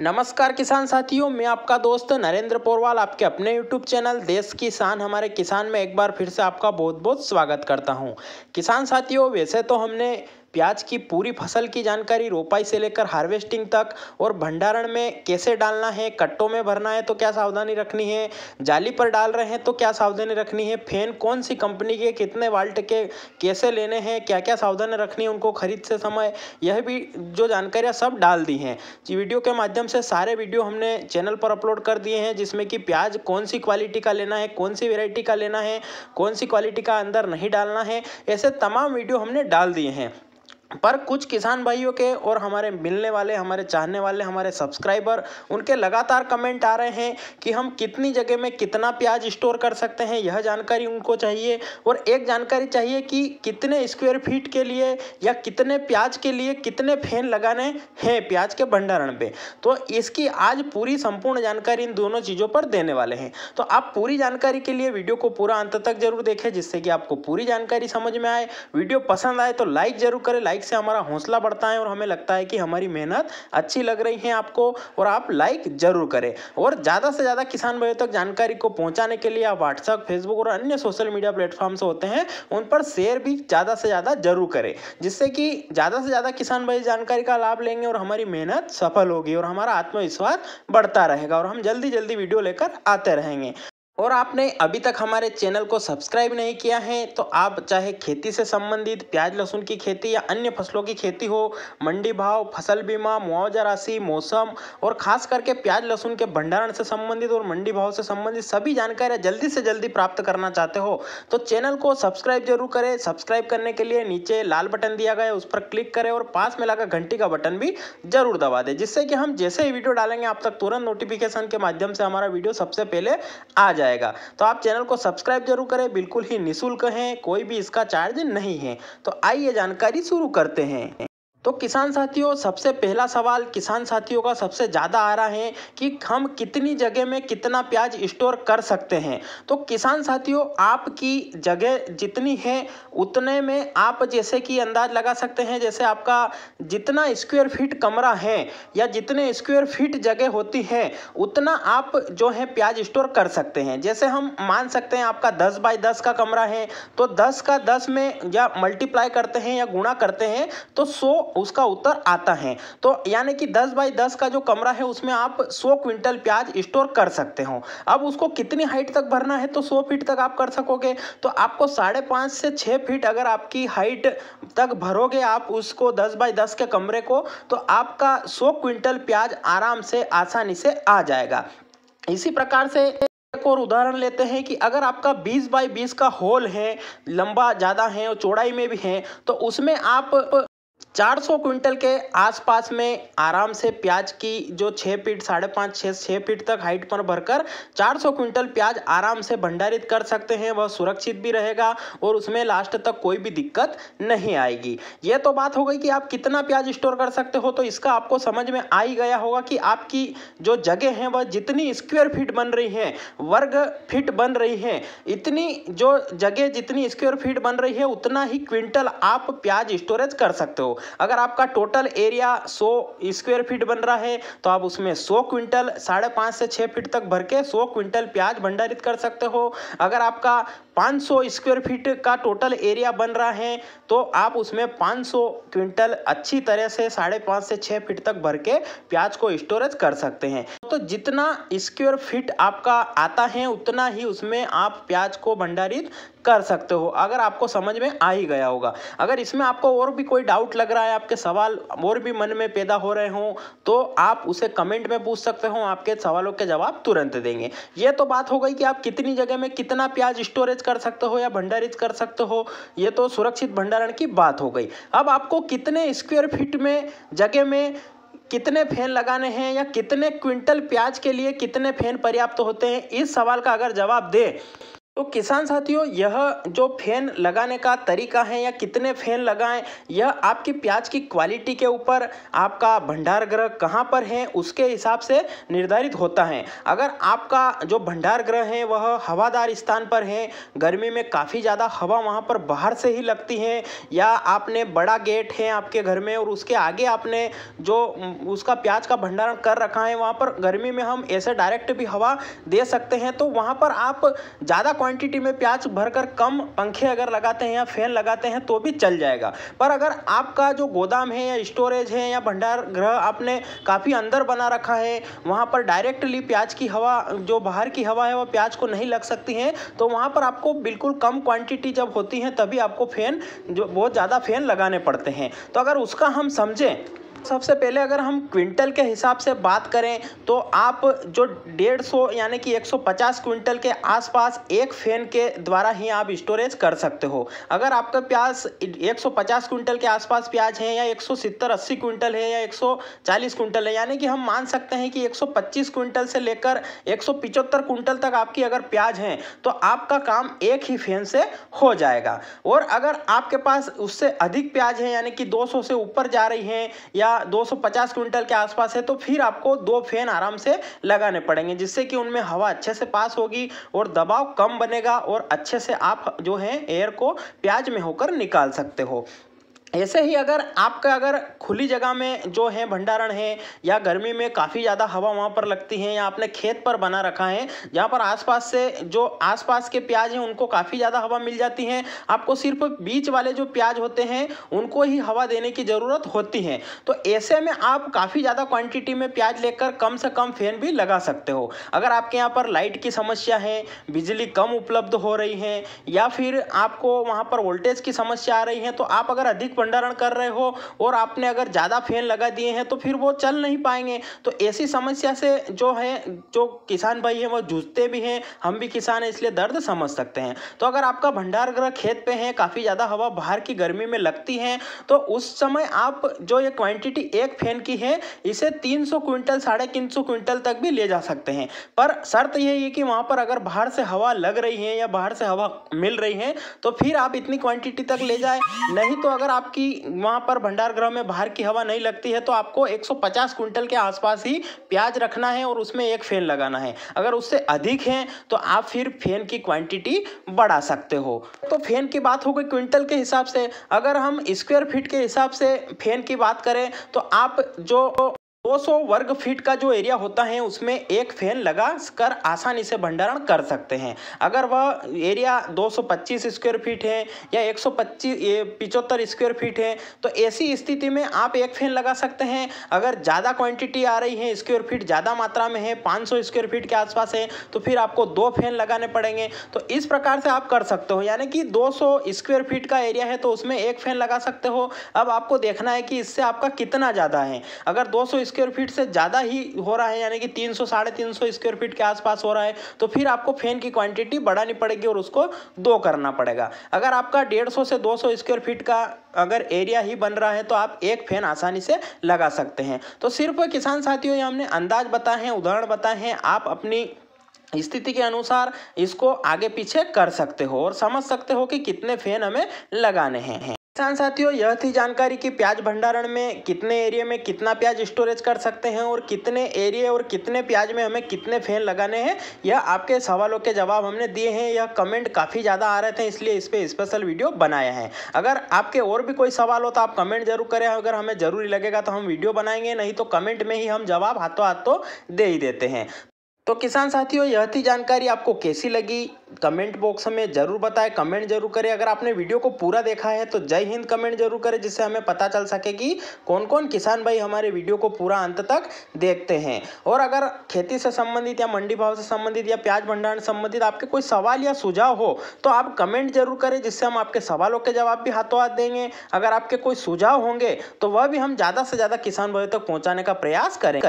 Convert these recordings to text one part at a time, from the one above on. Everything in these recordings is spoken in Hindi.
नमस्कार किसान साथियों मैं आपका दोस्त नरेंद्र पोरवाल आपके अपने यूट्यूब चैनल देश किसान हमारे किसान में एक बार फिर से आपका बहुत बहुत स्वागत करता हूं किसान साथियों वैसे तो हमने प्याज की पूरी फसल की जानकारी रोपाई से लेकर हार्वेस्टिंग तक और भंडारण में कैसे डालना है कट्टों में भरना है तो क्या सावधानी रखनी है जाली पर डाल रहे हैं तो क्या सावधानी रखनी है फैन कौन सी कंपनी के कितने वाल्ट के कैसे लेने हैं क्या क्या सावधानी रखनी है उनको खरीद से समय यह भी जो जानकारियाँ सब डाल दी हैं वीडियो के माध्यम से सारे वीडियो हमने चैनल पर अपलोड कर दिए हैं जिसमें कि प्याज कौन सी क्वालिटी का लेना है कौन सी वेराइटी का लेना है कौन सी क्वालिटी का अंदर नहीं डालना है ऐसे तमाम वीडियो हमने डाल दिए हैं पर कुछ किसान भाइयों के और हमारे मिलने वाले हमारे चाहने वाले हमारे सब्सक्राइबर उनके लगातार कमेंट आ रहे हैं कि हम कितनी जगह में कितना प्याज स्टोर कर सकते हैं यह जानकारी उनको चाहिए और एक जानकारी चाहिए कि कितने स्क्वायर फीट के लिए या कितने प्याज के लिए कितने फैन लगाने हैं प्याज के भंडारण पर तो इसकी आज पूरी संपूर्ण जानकारी इन दोनों चीज़ों पर देने वाले हैं तो आप पूरी जानकारी के लिए वीडियो को पूरा अंत तक जरूर देखें जिससे कि आपको पूरी जानकारी समझ में आए वीडियो पसंद आए तो लाइक जरूर करें लाइक लाइक से हमारा हौसला बढ़ता है और हमें लगता है कि हमारी मेहनत अच्छी लग रही है आपको और आप लाइक जरूर करें और ज़्यादा से ज़्यादा किसान भाइयों तक जानकारी को पहुँचाने के लिए आप व्हाट्सअप फेसबुक और अन्य सोशल मीडिया प्लेटफॉर्म्स होते हैं उन पर शेयर भी ज़्यादा से ज़्यादा जरूर करें जिससे कि ज़्यादा से ज़्यादा किसान भाई जानकारी का लाभ लेंगे और हमारी मेहनत सफल होगी और हमारा आत्मविश्वास बढ़ता रहेगा और हम जल्दी जल्दी वीडियो लेकर आते रहेंगे और आपने अभी तक हमारे चैनल को सब्सक्राइब नहीं किया है तो आप चाहे खेती से संबंधित प्याज लहसुन की खेती या अन्य फसलों की खेती हो मंडी भाव फसल बीमा मुआवजा राशि मौसम और खास करके प्याज लहसुन के भंडारण से संबंधित और मंडी भाव से संबंधित सभी जानकारियाँ जल्दी से जल्दी प्राप्त करना चाहते हो तो चैनल को सब्सक्राइब जरूर करें सब्सक्राइब करने के लिए नीचे लाल बटन दिया गया उस पर क्लिक करें और पास में लगा घंटी का बटन भी जरूर दबा दें जिससे कि हम जैसे ही वीडियो डालेंगे आप तक तुरंत नोटिफिकेशन के माध्यम से हमारा वीडियो सबसे पहले आ जाए जाएगा तो आप चैनल को सब्सक्राइब जरूर करें बिल्कुल ही निःशुल्क हैं कोई भी इसका चार्ज नहीं है तो आइए जानकारी शुरू करते हैं तो किसान साथियों सबसे पहला सवाल किसान साथियों का सबसे ज़्यादा आ रहा है कि हम कितनी जगह में कितना प्याज स्टोर कर सकते हैं तो किसान साथियों आपकी जगह जितनी है उतने में आप जैसे कि अंदाज लगा सकते हैं जैसे आपका जितना स्क्वायर फीट कमरा है या जितने स्क्वायर फीट जगह होती है उतना आप जो है प्याज स्टोर कर सकते हैं जैसे हम मान सकते हैं आपका दस बाय दस का कमरा है तो दस का दस में या मल्टीप्लाई करते हैं या गुणा करते हैं तो सौ उसका उत्तर आता है तो यानी कि दस बाई दस का जो कमरा है उसमें आप सौ क्विंटल प्याज स्टोर कर सकते हो अब उसको कितनी हाइट तक भरना है तो सौ फीट तक आप कर सकोगे तो आपको साढ़े पाँच से छः फीट अगर आपकी हाइट तक भरोगे आप उसको दस बाई दस के कमरे को तो आपका सौ क्विंटल प्याज आराम से आसानी से आ जाएगा इसी प्रकार से एक और उदाहरण लेते हैं कि अगर आपका 20 बाई 20 का होल है लंबा ज़्यादा है और चौड़ाई में भी है तो उसमें आप 400 क्विंटल के आसपास में आराम से प्याज की जो छः फीट साढ़े पाँच छः छः फीट तक हाइट पर भरकर 400 क्विंटल प्याज आराम से भंडारित कर सकते हैं वह सुरक्षित भी रहेगा और उसमें लास्ट तक कोई भी दिक्कत नहीं आएगी ये तो बात हो गई कि आप कितना प्याज स्टोर कर सकते हो तो इसका आपको समझ में आ ही गया होगा कि आपकी जो जगह है वह जितनी स्क्वेयर फीट बन रही हैं वर्ग फीट बन रही हैं इतनी जो जगह जितनी स्क्वेयर फीट बन रही है उतना ही क्विंटल आप प्याज स्टोरेज कर सकते हो अगर आपका टोटल एरिया सौ स्क्वायर फीट बन रहा है तो आप उसमें सौ क्विंटल साढ़े पाँच से छः फीट तक भर के सौ क्विंटल प्याज भंडारित कर सकते हो अगर आपका 500 स्क्वायर फीट का टोटल एरिया बन रहा है तो आप उसमें 500 क्विंटल अच्छी तरह से साढ़े पाँच से छः फीट तक भर के प्याज को स्टोरेज कर सकते हैं दोस्तों जितना स्क्वेयर फिट आपका आता है उतना ही उसमें आप प्याज को भंडारित कर सकते हो अगर आपको समझ में आ ही गया होगा अगर इसमें आपको और भी कोई डाउट लग रहा है आपके सवाल और भी मन में पैदा हो रहे हों तो आप उसे कमेंट में पूछ सकते हो आपके सवालों के जवाब तुरंत देंगे ये तो बात हो गई कि आप कितनी जगह में कितना प्याज स्टोरेज कर सकते हो या भंडारित कर सकते हो ये तो सुरक्षित भंडारण की बात हो गई अब आपको कितने स्क्वेयर फिट में जगह में कितने फैन लगाने हैं या कितने क्विंटल प्याज के लिए कितने फैन पर्याप्त होते हैं इस सवाल का अगर जवाब दें तो किसान साथियों यह जो फैन लगाने का तरीका है या कितने फैन लगाएं यह आपकी प्याज की क्वालिटी के ऊपर आपका भंडार गृह कहाँ पर है उसके हिसाब से निर्धारित होता है अगर आपका जो भंडार गृह है वह हवादार स्थान पर है गर्मी में काफ़ी ज़्यादा हवा वहाँ पर बाहर से ही लगती है या आपने बड़ा गेट है आपके घर में और उसके आगे आपने जो उसका प्याज का भंडारण कर रखा है वहाँ पर गर्मी में हम ऐसे डायरेक्ट भी हवा दे सकते हैं तो वहाँ पर आप ज़्यादा क्वांटिटी में प्याज भरकर कम पंखे अगर लगाते हैं या फैन लगाते हैं तो भी चल जाएगा पर अगर आपका जो गोदाम है या स्टोरेज है या भंडार गृह आपने काफ़ी अंदर बना रखा है वहाँ पर डायरेक्टली प्याज की हवा जो बाहर की हवा है वह प्याज को नहीं लग सकती है तो वहाँ पर आपको बिल्कुल कम क्वांटिटी जब होती है तभी आपको फैन जो बहुत ज़्यादा फैन लगाने पड़ते हैं तो अगर उसका हम समझें सबसे पहले अगर हम क्विंटल के हिसाब से बात करें तो आप जो डेढ़ सौ यानी कि 150 क्विंटल के आसपास एक फैन के द्वारा ही आप स्टोरेज कर सकते हो अगर आपका प्याज 150 क्विंटल के आसपास प्याज है या 170 सौ क्विंटल है या 140 क्विंटल है यानी कि हम मान सकते हैं कि 125 क्विंटल से लेकर एक क्विंटल तक आपकी अगर प्याज है तो आपका काम एक ही फैन से हो जाएगा और अगर आपके पास उससे अधिक प्याज है यानी कि दो से ऊपर जा रही है या 250 क्विंटल के आसपास है तो फिर आपको दो फैन आराम से लगाने पड़ेंगे जिससे कि उनमें हवा अच्छे से पास होगी और दबाव कम बनेगा और अच्छे से आप जो है एयर को प्याज में होकर निकाल सकते हो ऐसे ही अगर आपका अगर खुली जगह में जो है भंडारण है या गर्मी में काफ़ी ज़्यादा हवा वहाँ पर लगती है या आपने खेत पर बना रखा है जहाँ पर आसपास से जो आसपास के प्याज हैं उनको काफ़ी ज़्यादा हवा मिल जाती है आपको सिर्फ बीच वाले जो प्याज होते हैं उनको ही हवा देने की ज़रूरत होती है तो ऐसे में आप काफ़ी ज़्यादा क्वान्टिटी में प्याज लेकर कम से कम फैन भी लगा सकते हो अगर आपके यहाँ पर लाइट की समस्या है बिजली कम उपलब्ध हो रही है या फिर आपको वहाँ पर वोल्टेज की समस्या आ रही है तो आप अगर अधिक भंडारण कर रहे हो और आपने अगर ज़्यादा फैन लगा दिए हैं तो फिर वो चल नहीं पाएंगे तो ऐसी समस्या से जो है जो किसान भाई हैं वो जूझते भी हैं हम भी किसान हैं इसलिए दर्द समझ सकते हैं तो अगर आपका भंडार ग्रह खेत पे है काफ़ी ज़्यादा हवा बाहर की गर्मी में लगती है तो उस समय आप जो ये क्वांटिटी एक फैन की है इसे 300 क्विंटल साढ़े तीन क्विंटल तक भी ले जा सकते हैं पर शर्त यह है कि वहाँ पर अगर बाहर से हवा लग रही है या बाहर से हवा मिल रही है तो फिर आप इतनी क्वांटिटी तक ले जाए नहीं तो अगर आप आपकी वहाँ पर भंडार गृह में बाहर की हवा नहीं लगती है तो आपको 150 क्विंटल के आसपास ही प्याज रखना है और उसमें एक फैन लगाना है अगर उससे अधिक है तो आप फिर फैन की क्वांटिटी बढ़ा सकते हो तो फैन की बात हो गई क्विंटल के हिसाब से अगर हम स्क्वायर फीट के हिसाब से फैन की बात करें तो आप जो 200 वर्ग फीट का जो एरिया होता है उसमें एक फैन लगा कर आसानी से भंडारण कर सकते हैं अगर वह एरिया 225 स्क्वायर फीट है या 125 पचहत्तर स्क्वायर फीट है तो ऐसी स्थिति में आप एक फैन लगा सकते हैं अगर ज़्यादा क्वांटिटी आ रही है स्क्वायर फीट ज़्यादा मात्रा में है 500 स्क्वायर फीट के आसपास है तो फिर आपको दो फैन लगाने पड़ेंगे तो इस प्रकार से आप कर सकते हो यानी कि दो स्क्वायर फीट का एरिया है तो उसमें एक फैन लगा सकते हो अब आपको देखना है कि इससे आपका कितना ज़्यादा है अगर दो स्क्वायर फीट से ज़्यादा ही हो रहा है यानी कि तीन सौ साढ़े तीन सौ स्क्वायर फीट के आसपास हो रहा है तो फिर आपको फैन की क्वांटिटी बढ़ानी पड़ेगी और उसको दो करना पड़ेगा अगर आपका डेढ़ सौ से दो सौ स्क्वायर फीट का अगर एरिया ही बन रहा है तो आप एक फैन आसानी से लगा सकते हैं तो सिर्फ किसान साथियों ये हमने अंदाज बताए हैं उदाहरण बताए हैं आप अपनी स्थिति के अनुसार इसको आगे पीछे कर सकते हो और समझ सकते हो कि कितने फैन हमें लगाने हैं किसान साथियों यह थी जानकारी कि प्याज भंडारण में कितने एरिया में कितना प्याज स्टोरेज कर सकते हैं और कितने एरिया और कितने प्याज में हमें कितने फैन लगाने हैं यह आपके सवालों के जवाब हमने दिए हैं यह कमेंट काफ़ी ज़्यादा आ रहे थे इसलिए इस पर स्पेशल वीडियो बनाया है अगर आपके और भी कोई सवाल हो तो आप कमेंट जरूर करें अगर हमें ज़रूरी लगेगा तो हम वीडियो बनाएंगे नहीं तो कमेंट में ही हम जवाब हाथों हाथों दे ही देते हैं तो किसान साथियों यह थी जानकारी आपको कैसी लगी कमेंट बॉक्स में जरूर बताएं कमेंट जरूर करें अगर आपने वीडियो को पूरा देखा है तो जय हिंद कमेंट जरूर करें जिससे हमें पता चल सके कि कौन कौन किसान भाई हमारे वीडियो को पूरा अंत तक देखते हैं और अगर खेती से संबंधित या मंडी भाव से संबंधित या प्याज भंडारण संबंधित आपके कोई सवाल या सुझाव हो तो आप कमेंट जरूर करें जिससे हम आपके सवालों के जवाब भी हाथों हाथ देंगे अगर आपके कोई सुझाव होंगे तो वह भी हम ज़्यादा से ज़्यादा किसान भाई तक पहुँचाने का प्रयास करें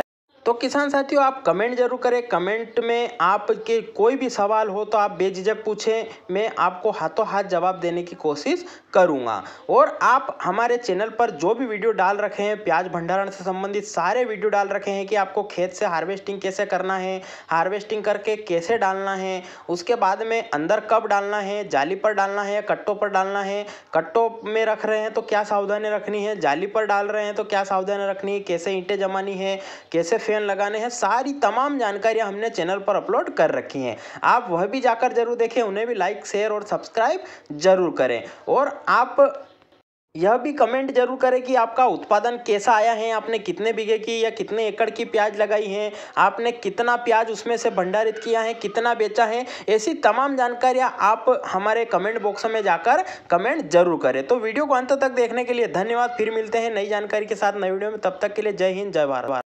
तो किसान साथियों आप कमेंट जरूर करें कमेंट में आपके कोई भी सवाल हो तो आप बेझिझक पूछें मैं आपको हाथों हाथ जवाब देने की कोशिश करूँगा और आप हमारे चैनल पर जो भी वीडियो डाल रखे हैं प्याज भंडारण से संबंधित सारे वीडियो डाल रखे हैं कि आपको खेत से हार्वेस्टिंग कैसे करना है हार्वेस्टिंग करके कैसे डालना है उसके बाद में अंदर कब डालना है जाली पर डालना है कट्टों पर डालना है कट्टों में रख रहे हैं तो क्या सावधानी रखनी है जाली पर डाल रहे हैं तो क्या सावधानी रखनी है कैसे ईंटें जमानी है कैसे फैन लगाने हैं सारी तमाम जानकारियां हमने चैनल पर अपलोड कर रखी हैं आप वह भी जाकर जरूर देखें उन्हें भी लाइक शेयर और सब्सक्राइब जरूर करें और आप यह भी कमेंट जरूर करें कि आपका उत्पादन कैसा आया है आपने कितने बीघे की या कितने एकड़ की प्याज लगाई है आपने कितना प्याज उसमें से भंडारित किया है कितना बेचा है ऐसी तमाम जानकारियाँ आप हमारे कमेंट बॉक्स में जाकर कमेंट जरूर करें तो वीडियो को अंत तक देखने के लिए धन्यवाद फिर मिलते हैं नई जानकारी के साथ नई वीडियो में तब तक के लिए जय हिंद जय भारत